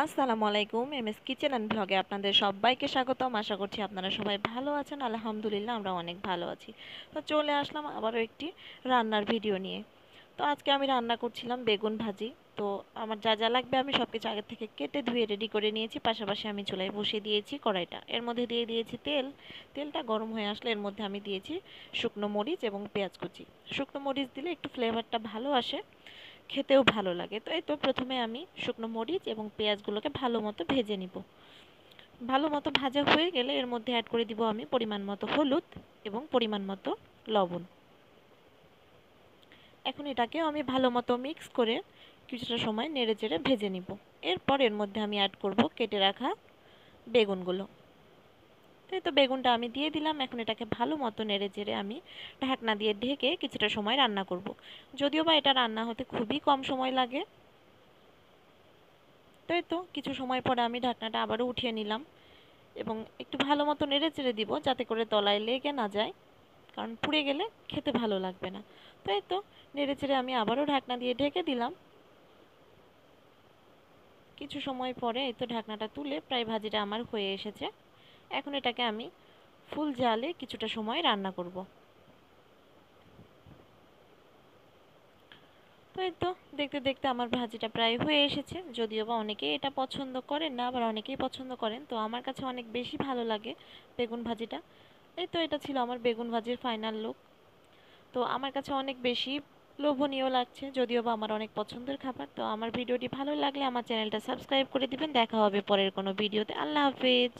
আসসালামু আলাইকুম M S kitchen and ব্লগে আপনাদের সবাইকে স্বাগতম আশা করছি আপনারা সবাই ভালো আছেন আলহামদুলিল্লাহ আমরা অনেক ভালো আছি তো চলে আসলাম আবারও একটি রান্নার ভিডিও নিয়ে তো আজকে আমি রান্না করছিলাম বেগুন ভাজি তো আমার যা যা লাগবে আমি সব কিছু আগের থেকে কেটে ধুয়ে রেডি করে নিয়েছি পাশাপাশি আমি চুলায় বসিয়ে দিয়েছি কড়াইটা এর মধ্যে দিয়ে দিয়েছি তেল তেলটা গরম হয়ে আসলে এর মধ্যে আমি দিয়েছি শুকনো মরিচ এবং পেঁয়াজ কুচি শুকনো মরিচ দিলে একটু ফ্লেভারটা ভালো আসে খেতেও ভালো লাগে তো এই তো প্রথমে আমি শুকনো মরিচ এবং পেঁয়াজগুলোকে ভালো মতো ভেজে নিব ভালো মতো ভাজা হয়ে গেলে এর মধ্যে অ্যাড করে দিব আমি পরিমাণ মতো হলুদ এবং পরিমাণ মতো লবণ এখন এটাকে আমি ভালো মতো মিক্স করে কিছুটা সময় নেড়ে চেড়ে ভেজে নিব এরপর এর মধ্যে আমি অ্যাড করব কেটে রাখা বেগুনগুলো তো বেগুনটা আমি দিয়ে দিলাম এখন এটাকে ভালো মতো নেড়ে চেড়ে আমি ঢাকনা দিয়ে ঢেকে কিছুটা সময় রান্না করব। যদিও বা এটা রান্না হতে খুবই কম সময় লাগে তাই তো কিছু সময় পরে আমি ঢাকনাটা আবারও উঠিয়ে নিলাম এবং একটু ভালো মতো নেড়ে চেড়ে দিব যাতে করে তলায় লেগে না যায় কারণ পুড়ে গেলে খেতে ভালো লাগবে না তাই তো নেড়ে চেড়ে আমি আবারও ঢাকনা দিয়ে ঢেকে দিলাম কিছু সময় পরে এই তো ঢাকনাটা তুলে প্রায় ভাজিটা আমার হয়ে এসেছে এখন এটাকে আমি ফুল জালে কিছুটা সময় রান্না করব তো এই তো দেখতে দেখতে আমার ভাজিটা প্রায় হয়ে এসেছে যদিও বা অনেকেই এটা পছন্দ করেন না আবার অনেকেই পছন্দ করেন তো আমার কাছে অনেক বেশি ভালো লাগে বেগুন ভাজিটা এই তো এটা ছিল আমার বেগুন ভাজির ফাইনাল লুক তো আমার কাছে অনেক বেশি লোভনীয় লাগছে যদিও বা আমার অনেক পছন্দের খাবার তো আমার ভিডিওটি ভালো লাগলে আমার চ্যানেলটা সাবস্ক্রাইব করে দিবেন দেখা হবে পরের কোনো ভিডিওতে আল্লাহ হাফেজ